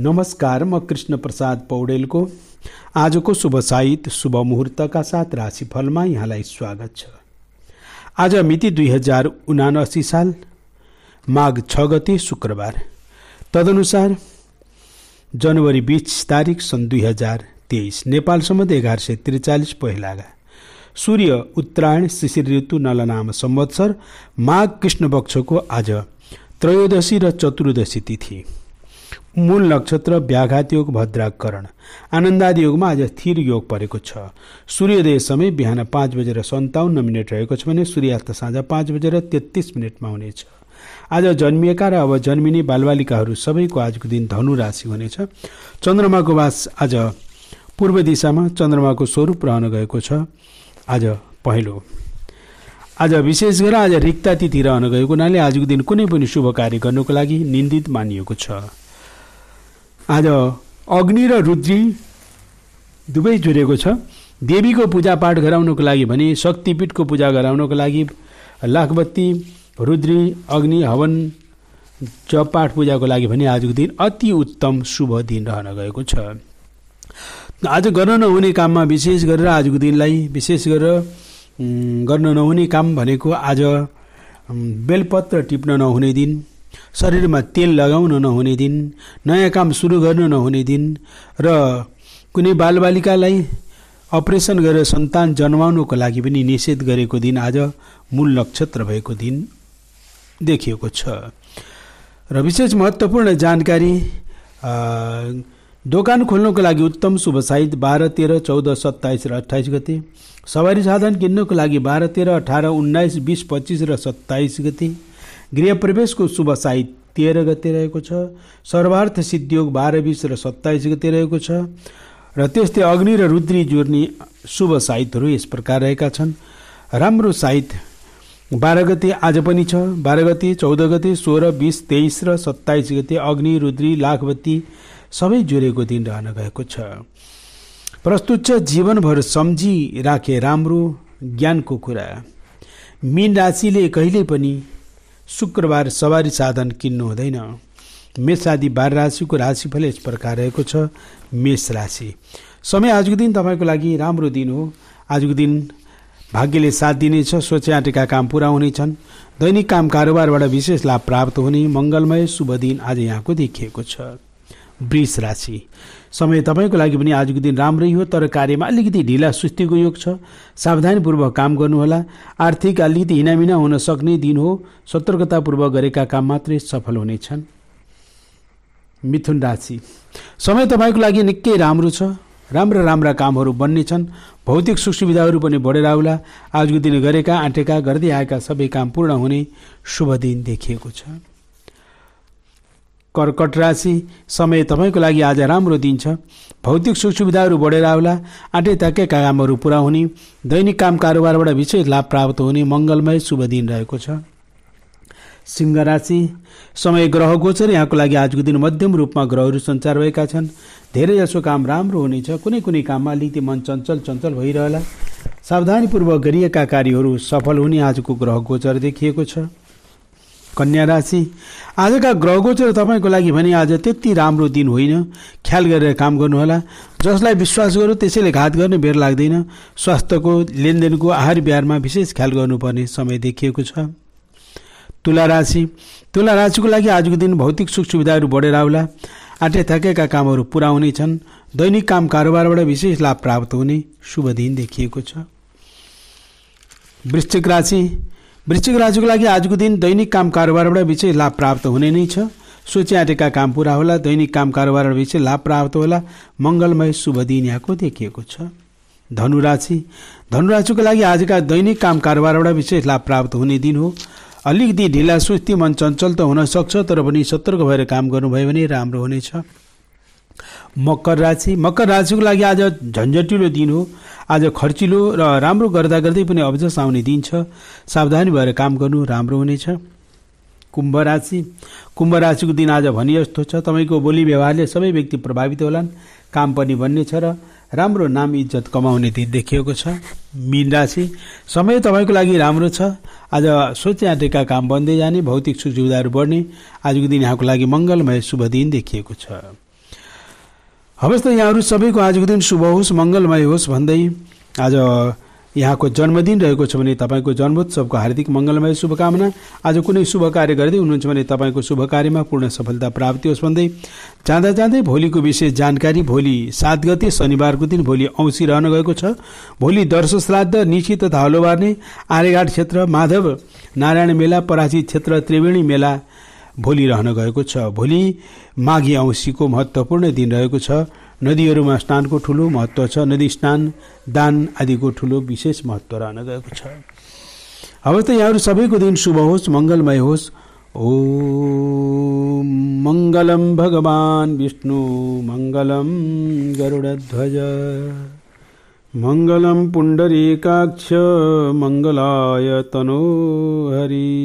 नमस्कार म कृष्ण प्रसाद पौडेलको आजको शुभ साहित शुभ मुहुर्तका साथ राशिफलमा यहाँलाई स्वागत छ आज मिति दुई हजार उनासी साल माघ छ गते शुक्रबार तदनुसार जनवरी बिस तारिक सन् दुई हजार तेइस नेपालसम्म एघार सय त्रिचालिस पहिलागा सूर्य उत्तरायण शिशिर ऋतु नलनाम संवत्सर माघ कृष्ण पक्षको आज त्रयोदशी र चतुर्दशी तिथि मूल नक्षत्र व्याघात योग भद्राकरण आनन्दादि योगमा आज स्थिर योग परेको छ सूर्योदय समय बिहान पाँच बजेर सन्ताउन्न मिनट रहेको छ भने सूर्यास्त साँझ पाँच बजेर तेत्तिस मिनटमा हुनेछ आज जन्मिएका र अब जन्मिने बालबालिकाहरू सबैको आजको दिन धनु राशि हुनेछ चन्द्रमाको वास आज पूर्व दिशामा चन्द्रमाको स्वरूप रहन गएको छ आज पहिलो आज विशेष गरेर आज रिक्ता तिथि रहन गएको हुनाले आजको दिन कुनै पनि शुभ कार्य गर्नुको लागि निन्दित मानिएको छ आज अग्नि र रुद्री दुवै जुरेको छ देवीको पूजापाठ गराउनको लागि भने शक्तिपीठको पूजा गराउनको लागि लाखबत्ती रुद्री अग्नि हवन जप पाठ पूजाको लागि भने आजको दिन अति उत्तम शुभ दिन रहन गएको छ आज गर्न नहुने काममा विशेष गरेर आजको दिनलाई विशेष गरेर गर्न नहुने काम भनेको आज बेलपत्र टिप्न नहुने दिन शरीरमा तेल लगाउन नहुने दिन नयाँ काम सुरु गर्न नहुने दिन र कुनै बालबालिकालाई अपरेसन गरेर सन्तान जन्माउनुको लागि पनि निषेध गरेको दिन आज मूल नक्षत्र भएको दिन देखिएको छ र विशेष महत्त्वपूर्ण जानकारी दोकान खोल्नुको लागि उत्तम शुभ साइज बाह्र तेह्र चौध सत्ताइस र अठाइस गते सवारी साधन किन्नुको लागि बाह्र तेह्र अठार उन्नाइस बिस पच्चिस र सत्ताइस गते गृह प्रवेशको शुभ साइत तेह्र गते रहेको छ सर्वार्थ सिद्धियोग बाह्र बिस र सत्ताइस गते रहेको छ र त्यस्तै अग्नि र रुद्री जोड्ने शुभ साहित्यहरू यस प्रकार रहेका छन् राम्रो साइत बाह्र गते आज पनि छ बाह्र गते चौध गते सोह्र बिस तेइस र सत्ताइस गते अग्नि रुद्री लाखवती सबै जोडेको दिन रहन गएको छ प्रस्तुत छ जीवनभर सम्झिराखे राम्रो ज्ञानको कुरा मीन राशिले कहिले पनि शुक्रबार सवारी साधन किन्नु हुँदैन मेष आदि बार राशिको राशिफल यस प्रकार रहेको छ मेष राशि समय आजको दिन तपाईँको लागि राम्रो दिन हो आजको दिन भाग्यले साथ दिनेछ सोचे आँटेका काम पुरा हुनेछन् दैनिक काम कारोबारबाट विशेष लाभ प्राप्त हुने मङ्गलमय शुभ दिन आज यहाँको देखिएको छ वृष राशि समय तपाईँको लागि पनि आजको दिन राम्रै हो तर कार्यमा अलिकति ढिला सुस्तीको योग छ सावधानीपूर्वक काम गर्नुहोला आर्थिक अलिकति हिनामिना हुन सक्ने दिन हो सतर्कतापूर्वक गरेका काम मात्रै सफल हुनेछन् मिथुन राशि समय तपाईँको लागि निकै राम्रो छ राम्रा राम्रा कामहरू बन्नेछन् भौतिक सुख सुविधाहरू पनि बढेर आउला आजको दिन गरेका आँटेका गर्दै आएका सबै काम पूर्ण हुने शुभ दिन देखिएको छ कर्कट राशि समय तपाईँको लागि आज राम्रो दिन छ भौतिक सुख सुविधाहरू बढेर आउला आँटे ताकेका कामहरू पुरा हुने दैनिक काम कारोबारबाट विशेष लाभ प्राप्त हुने मङ्गलमय शुभ दिन रहेको छ सिंह राशि समय ग्रह गोचर यहाँको लागि आजको दिन मध्यम रूपमा ग्रहहरू सञ्चार भएका छन् धेरै जसो काम राम्रो हुनेछ कुनै कुनै काममा अलिकति मन चञ्चल चञ्चल भइरहला सावधानीपूर्वक गरिएका कार्यहरू सफल हुने आजको ग्रह गोचर देखिएको छ कन्या राशि आजका ग्रह गोचर तपाईँको लागि भने आज त्यति राम्रो दिन होइन ख्याल गरेर काम गर्नुहोला जसलाई विश्वास गर्नु त्यसैले घात गर्ने बेर लाग्दैन स्वास्थ्यको लेनदेनको आहार बिहारमा विशेष ख्याल गर्नुपर्ने समय देखिएको छ तुला राशि तुला राशिको लागि आजको दिन भौतिक सुख सुविधाहरू बढेर आउला आँटे थाकेका कामहरू पुरा हुनेछन् दैनिक काम कारोबारबाट विशेष लाभ प्राप्त हुने शुभ दिन देखिएको छ वृश्चिक राशि वृश्चिक राशिको लागि आजको दिन दैनिक काम कारोबारबाट विषय लाभ प्राप्त हुने नै छ आँटेका काम पुरा होला दैनिक काम कारोबारबाट विषय लाभ प्राप्त होला मङ्गलमय शुभ दिन यहाँको देखिएको छ धनुराशि धनुराशिको लागि आजका दैनिक काम कारोबारबाट विशेष लाभ प्राप्त हुने दिन हो अलिकति ढिला सुस्ती मन चञ्चल त हुन सक्छ तर पनि सतर्क भएर काम गर्नुभयो भने राम्रो हुनेछ मकर राशि मकर राशिको लागि आज झन्झटिलो दिन हो आज खर्चिलो र राम्रो गर्दा गर्दै पनि अबजस आउने दिन छ सावधानी भएर काम गर्नु राम्रो हुनेछ कुम्भ राशि कुम्भ राशिको दिन आज भने जस्तो छ तपाईँको बोली व्यवहारले सबै व्यक्ति प्रभावित होलान् काम पनि बन्ने छ र राम्रो नाम इज्जत कमाउने दिन देखिएको छ मीन राशि समय तपाईँको लागि राम्रो छ आज सोचे आँटेका काम बन्दै जाने भौतिक सुख सुविधाहरू बढ्ने आजको दिन यहाँको लागि मङ्गलमय शुभ दिन देखिएको छ हवस् त यहाँहरू सबैको आजको दिन शुभ होस् मङ्गलमय होस् भन्दै आज यहाँको जन्मदिन रहेको छ भने तपाईँको जन्मोत्सवको हार्दिक मङ्गलमय शुभकामना आज कुनै शुभ कार्य गर्दै हुनुहुन्छ भने तपाईँको शुभ कार्यमा पूर्ण सफलता प्राप्ति होस् भन्दै जाँदा जाँदै भोलिको विशेष जानकारी भोलि सात गते शनिबारको दिन भोलि औँसी रहन गएको छ भोलि दर्श श्राद्ध निची तथा हलोबार्ने आर्यघाट क्षेत्र माधव नारायण मेला परासी क्षेत्र त्रिवेणी मेला भोलि रहन गएको छ भोलि माघी औँसीको महत्त्वपूर्ण दिन रहेको छ नदीहरूमा स्नानको ठुलो महत्त्व छ नदी स्नान दान आदिको ठुलो विशेष महत्त्व रहन गएको छ अब त यहाँहरू सबैको दिन शुभ होस् मङ्गलमय होस् ओ मङ्गलम भगवान विष्णु मङ्गलम गरुडध्वज पुण्डरी पुण्डरीकाक्ष मङ्गलाय हरी